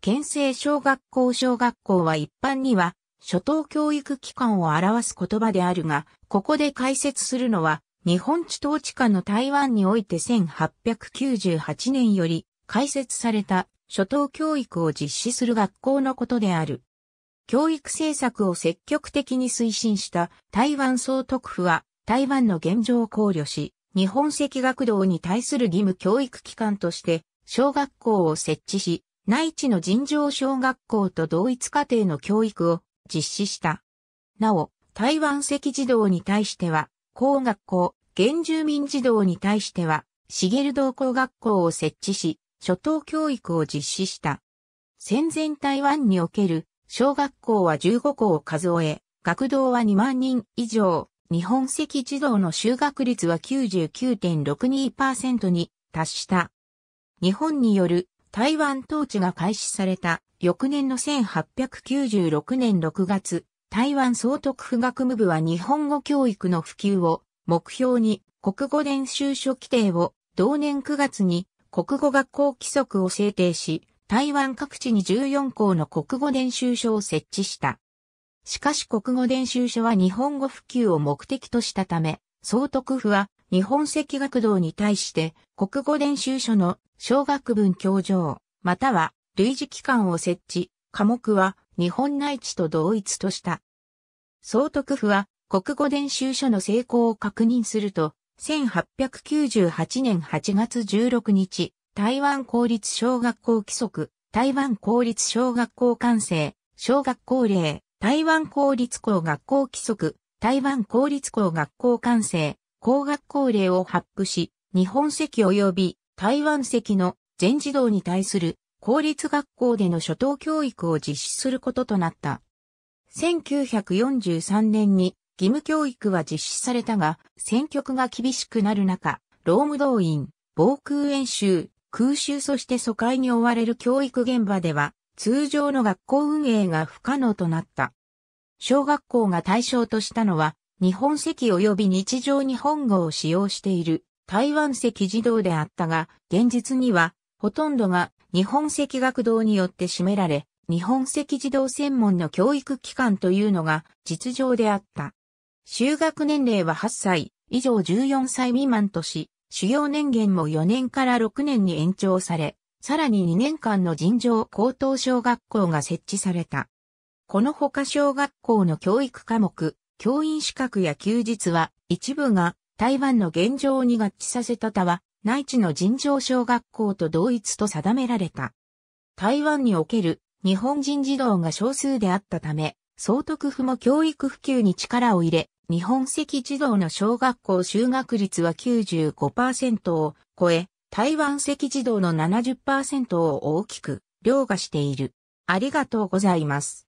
県政小学校小学校は一般には、初等教育機関を表す言葉であるが、ここで解説するのは、日本地統治下の台湾において1898年より開設された初等教育を実施する学校のことである。教育政策を積極的に推進した台湾総督府は台湾の現状を考慮し、日本赤学童に対する義務教育機関として小学校を設置し、内地の尋常小学校と同一家庭の教育を実施した。なお、台湾籍児童に対しては、高学校、原住民児童に対しては、茂ゲ同校学校を設置し、初等教育を実施した。戦前台湾における小学校は15校を数え、学童は2万人以上、日本籍児童の就学率は99.62%に達した。日本による台湾統治が開始された翌年の1896年6月、台湾総督府学務部は日本語教育の普及を目標に国語練習書規定を同年9月に国語学校規則を制定し、台湾各地に14校の国語練習書を設置した。しかし国語練習書は日本語普及を目的としたため、総督府は日本赤学堂に対して国語練習所の小学文教場、または類似機関を設置、科目は日本内地と同一とした。総督府は国語練習所の成功を確認すると、1898年8月16日、台湾公立小学校規則、台湾公立小学校完成、小学校令、台湾公立校学校規則、台湾公立校学校完成、工学校令を発布し、日本籍及び台湾籍の全児童に対する公立学校での初等教育を実施することとなった。1943年に義務教育は実施されたが、戦局が厳しくなる中、労務動員、防空演習、空襲そして疎開に追われる教育現場では、通常の学校運営が不可能となった。小学校が対象としたのは、日本赤及び日常日本語を使用している台湾赤児童であったが、現実にはほとんどが日本赤学童によって占められ、日本赤児童専門の教育機関というのが実情であった。就学年齢は8歳以上14歳未満とし、主要年限も4年から6年に延長され、さらに2年間の尋常高等小学校が設置された。このほか小学校の教育科目、教員資格や休日は一部が台湾の現状に合致させた他は内地の尋常小学校と同一と定められた。台湾における日本人児童が少数であったため、総督府も教育普及に力を入れ、日本籍児童の小学校就学率は95%を超え、台湾籍児童の70%を大きく凌駕している。ありがとうございます。